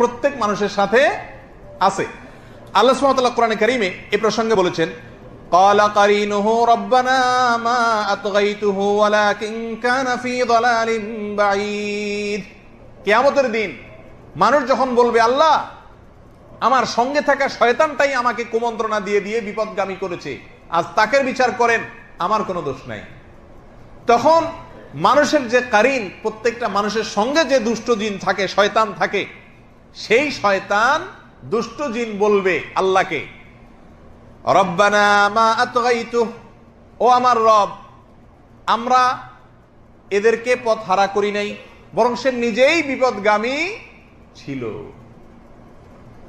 প্রত্যেক মানুষের সাথে আছে আল্লাহ সুমতাল্লাহ কোরআন করিমে এ প্রসঙ্গে বলেছেন قال قرينه ربنا ما أطغيته ولكن كان في ضلال بعيد কিয়ামতের দিন মানুষ যখন বলবে আল্লাহ আমার সঙ্গে থাকা শয়তানটাই আমাকে কুমন্ত্রণা দিয়ে দিয়ে বিপদগামী করেছে আজ তাকে বিচার করেন আমার কোনো দোষ নাই তখন মানুষের যে কারিন প্রত্যেকটা মানুষের সঙ্গে যে দুষ্ট দিন থাকে শয়তান থাকে সেই শয়তান দুষ্ট জিন বলবে আল্লাহকে রব্বানা ও আমার রব আমরা এদেরকে পথ হারা করি নাই বরং সে নিজেই বিপদগামী ছিল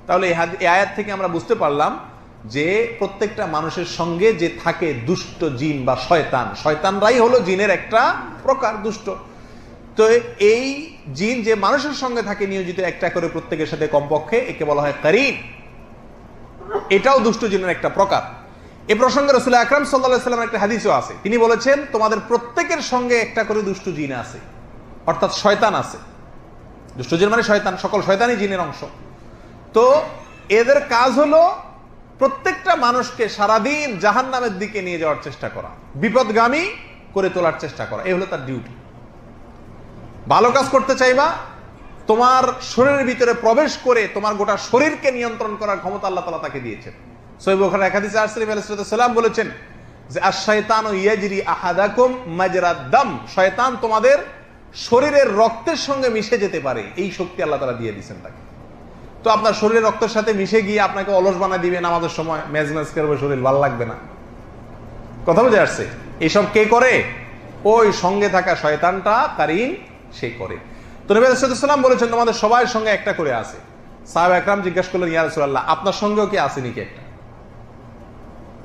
তাহলে এই আয়াত থেকে আমরা বুঝতে পারলাম যে প্রত্যেকটা মানুষের সঙ্গে যে থাকে দুষ্ট জিন বা শয়তান শয়তানরাই হলো জিনের একটা প্রকার দুষ্ট তো এই জিন যে মানুষের সঙ্গে থাকে নিয়োজিত একটা করে প্রত্যেকের সাথে কমপক্ষে একে বলা হয় কারিন এটাও দুষ্ট জিনের একটা প্রকার এ প্রসঙ্গে রসুল আকরাম সাল্লাহাম একটা হাদিসও আছে তিনি বলেছেন তোমাদের প্রত্যেকের সঙ্গে একটা করে দুষ্ট জিন আছে অর্থাৎ শয়তান আছে দুষ্ট জিন মানে শয়তান সকল শয়তানই জিনের অংশ তো এদের কাজ হলো প্রত্যেকটা মানুষকে সারাদিন জাহান নামের দিকে নিয়ে যাওয়ার চেষ্টা করা বিপদগামী করে তোলার চেষ্টা করা এ হলো তার ডিউটি ভালো কাজ করতে চাইবা তোমার শরীরের ভিতরে প্রবেশ করে তোমার গোটা শরীরকে নিয়ন্ত্রণ করার ক্ষমতা আল্লাহ তালা তাকে দিয়েছেন সৈব ওখানে বলেছেন যে আর শয়তান ও ইয়াজরি আহাদাকুম মাজরাদ্দাম শয়তান তোমাদের শরীরের রক্তের সঙ্গে মিশে যেতে পারে এই শক্তি আল্লাহ তালা দিয়ে দিচ্ছেন তাকে তো আপনার শরীরের রক্তের সাথে মিশে গিয়ে আপনাকে অলস বানা দিবেন আমাদের সময় ম্যাজ ম্যাজ করবে শরীর ভালো লাগবে না কথা বুঝে আসছে এসব কে করে ওই সঙ্গে থাকা শয়তানটা কারিন সে করে তো নবী আলাইসালাম বলেছেন তোমাদের সবাই সঙ্গে একটা করে আছে সাহেব একরাম জিজ্ঞাসা করলেন ইয়া রসুল্লাহ আপনার সঙ্গেও কি আছে নাকি একটা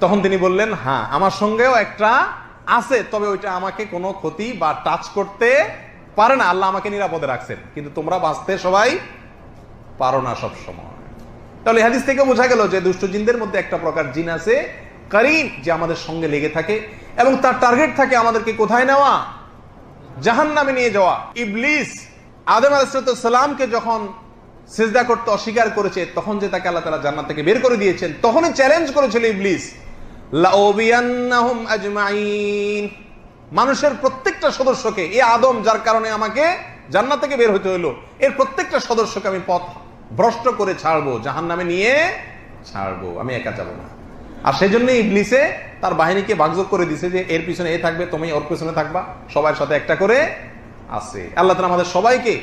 তখন তিনি বললেন হ্যাঁ আমার সঙ্গেও একটা আছে তবে ওইটা আমাকে কোনো ক্ষতি বা টাচ করতে পারে না আল্লাহ আমাকে নিরাপদে রাখছেন কিন্তু তোমরা বাঁচতে সবাই পারো না সবসময় তাহলে হাদিস থেকে বোঝা গেল যে দুষ্ট জিনদের মধ্যে একটা প্রকার জিন আছে কারিন যে আমাদের সঙ্গে লেগে থাকে এবং তার টার্গেট থাকে আমাদেরকে কোথায় নেওয়া জাহান নামে নিয়ে যাওয়া ইবলিস আদম সালামকে যখন সেজদা করতে অস্বীকার করেছে তখন যে তাকে আল্লাহ তালা জান্নাত থেকে বের করে দিয়েছেন তখনই চ্যালেঞ্জ করেছিল ইবলিস মানুষের প্রত্যেকটা সদস্যকে এ আদম যার কারণে আমাকে জান্নাত থেকে বের হতে হলো এর প্রত্যেকটা সদস্যকে আমি পথ ভ্রষ্ট করে ছাড়বো জাহান নামে নিয়ে ছাড়বো আমি একা যাব না আর সেই জন্যই ইবলিসে তার বাহিনীকে ভাগযোগ করে দিছে যে এর পিছনে এ থাকবে তুমি ওর পিছনে থাকবা সবার সাথে একটা করে আছে আল্লাহ তালা আমাদের সবাইকে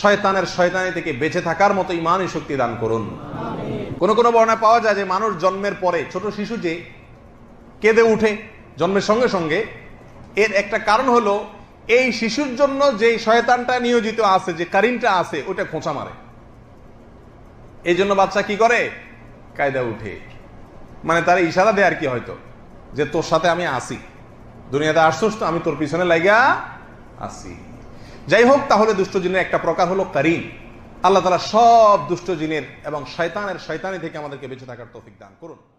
শয়তানের শয়তানি থেকে বেঁচে থাকার মতো ইমানই শক্তি দান করুন কোনো কোনো বর্ণায় পাওয়া যায় যে মানুষ জন্মের পরে ছোট শিশু যে কেঁদে উঠে জন্মের সঙ্গে সঙ্গে এর একটা কারণ হলো এই শিশুর জন্য যে শয়তানটা নিয়োজিত আছে যে কারিনটা আছে ওটা খোঁচা মারে এই জন্য বাচ্চা কি করে কায়দা উঠে মানে তার ইশারা দেয় আর কি হয়তো যে তোর সাথে আমি আসি দুনিয়াতে আসছোস তো আমি তোর পিছনে লাইগা আসি যাই হোক তাহলে জিনের একটা প্রকার হলো করিম আল্লাহ তালা সব জিনের এবং শয়তানের শয়তানি থেকে আমাদেরকে বেঁচে থাকার তৌফিক দান করুন